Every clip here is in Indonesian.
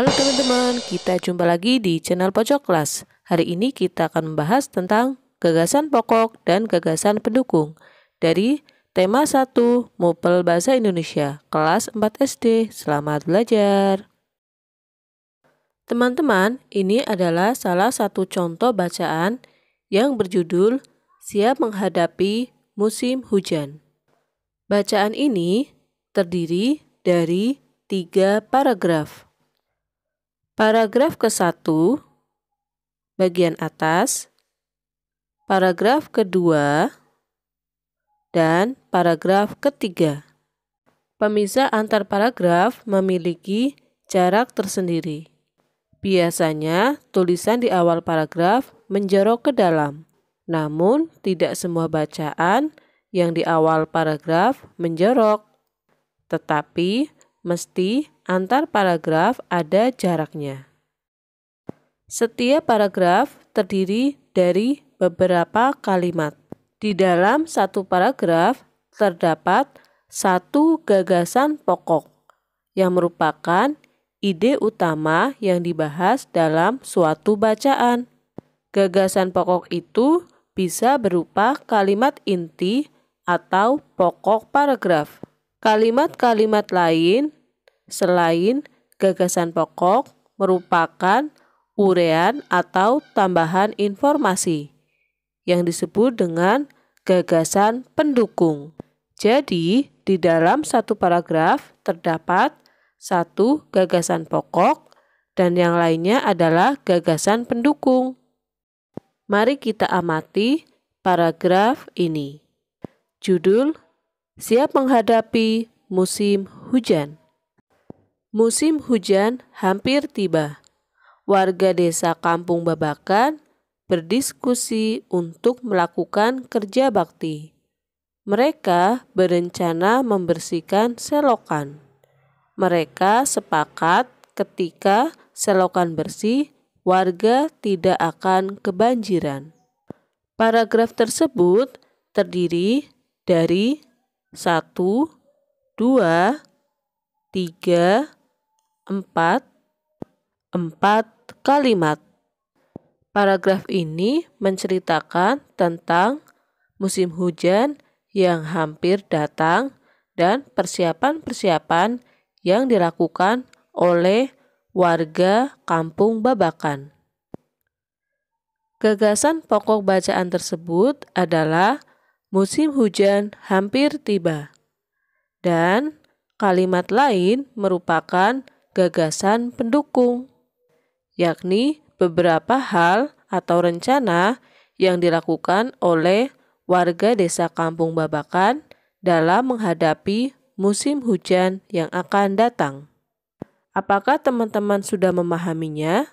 Halo teman-teman, kita jumpa lagi di channel Pojok Kelas. Hari ini kita akan membahas tentang gagasan pokok dan gagasan pendukung dari tema 1 Mupel Bahasa Indonesia kelas 4 SD. Selamat belajar. Teman-teman, ini adalah salah satu contoh bacaan yang berjudul Siap Menghadapi Musim Hujan. Bacaan ini terdiri dari tiga paragraf. Paragraf ke-1 bagian atas, paragraf kedua, dan paragraf ketiga. Pemisah antar paragraf memiliki jarak tersendiri. Biasanya tulisan di awal paragraf menjorok ke dalam, namun tidak semua bacaan yang di awal paragraf menjorok, tetapi mesti Antar paragraf ada jaraknya. Setiap paragraf terdiri dari beberapa kalimat. Di dalam satu paragraf terdapat satu gagasan pokok yang merupakan ide utama yang dibahas dalam suatu bacaan. Gagasan pokok itu bisa berupa kalimat inti atau pokok paragraf. Kalimat-kalimat lain selain gagasan pokok merupakan urean atau tambahan informasi yang disebut dengan gagasan pendukung. Jadi, di dalam satu paragraf terdapat satu gagasan pokok dan yang lainnya adalah gagasan pendukung. Mari kita amati paragraf ini. Judul Siap menghadapi musim hujan. Musim hujan hampir tiba. Warga desa Kampung Babakan berdiskusi untuk melakukan kerja bakti. Mereka berencana membersihkan selokan. Mereka sepakat ketika selokan bersih, warga tidak akan kebanjiran. Paragraf tersebut terdiri dari 1, 2, 3, Empat 4 kalimat. Paragraf ini menceritakan tentang musim hujan yang hampir datang dan persiapan-persiapan yang dilakukan oleh warga kampung Babakan. Gagasan pokok bacaan tersebut adalah musim hujan hampir tiba, dan kalimat lain merupakan gagasan pendukung, yakni beberapa hal atau rencana yang dilakukan oleh warga desa Kampung Babakan dalam menghadapi musim hujan yang akan datang. Apakah teman-teman sudah memahaminya?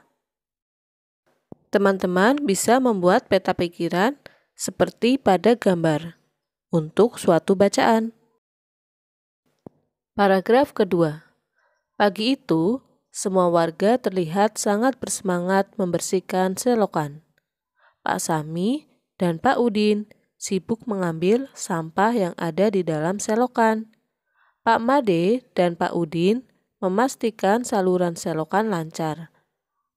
Teman-teman bisa membuat peta pikiran seperti pada gambar untuk suatu bacaan. Paragraf kedua. Pagi itu, semua warga terlihat sangat bersemangat membersihkan selokan. Pak Sami dan Pak Udin sibuk mengambil sampah yang ada di dalam selokan. Pak Made dan Pak Udin memastikan saluran selokan lancar.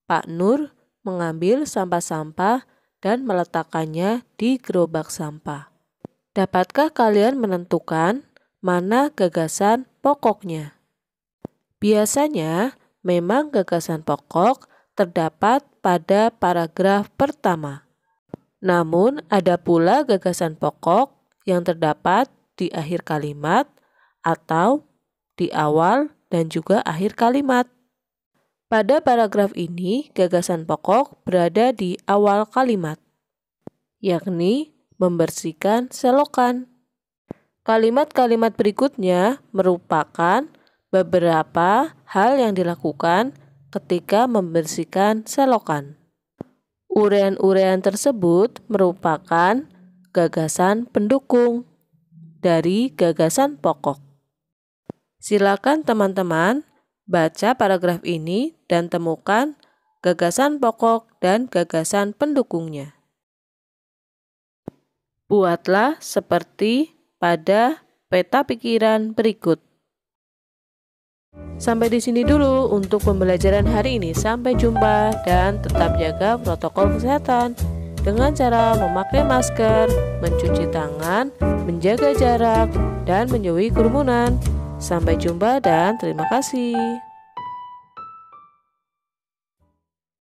Pak Nur mengambil sampah-sampah dan meletakkannya di gerobak sampah. Dapatkah kalian menentukan mana gagasan pokoknya? Biasanya, memang gagasan pokok terdapat pada paragraf pertama. Namun, ada pula gagasan pokok yang terdapat di akhir kalimat atau di awal dan juga akhir kalimat. Pada paragraf ini, gagasan pokok berada di awal kalimat, yakni membersihkan selokan. Kalimat-kalimat berikutnya merupakan beberapa hal yang dilakukan ketika membersihkan selokan. Urean-urean tersebut merupakan gagasan pendukung dari gagasan pokok. Silakan teman-teman baca paragraf ini dan temukan gagasan pokok dan gagasan pendukungnya. Buatlah seperti pada peta pikiran berikut. Sampai di sini dulu untuk pembelajaran hari ini. Sampai jumpa dan tetap jaga protokol kesehatan dengan cara memakai masker, mencuci tangan, menjaga jarak, dan menjauhi kerumunan. Sampai jumpa dan terima kasih.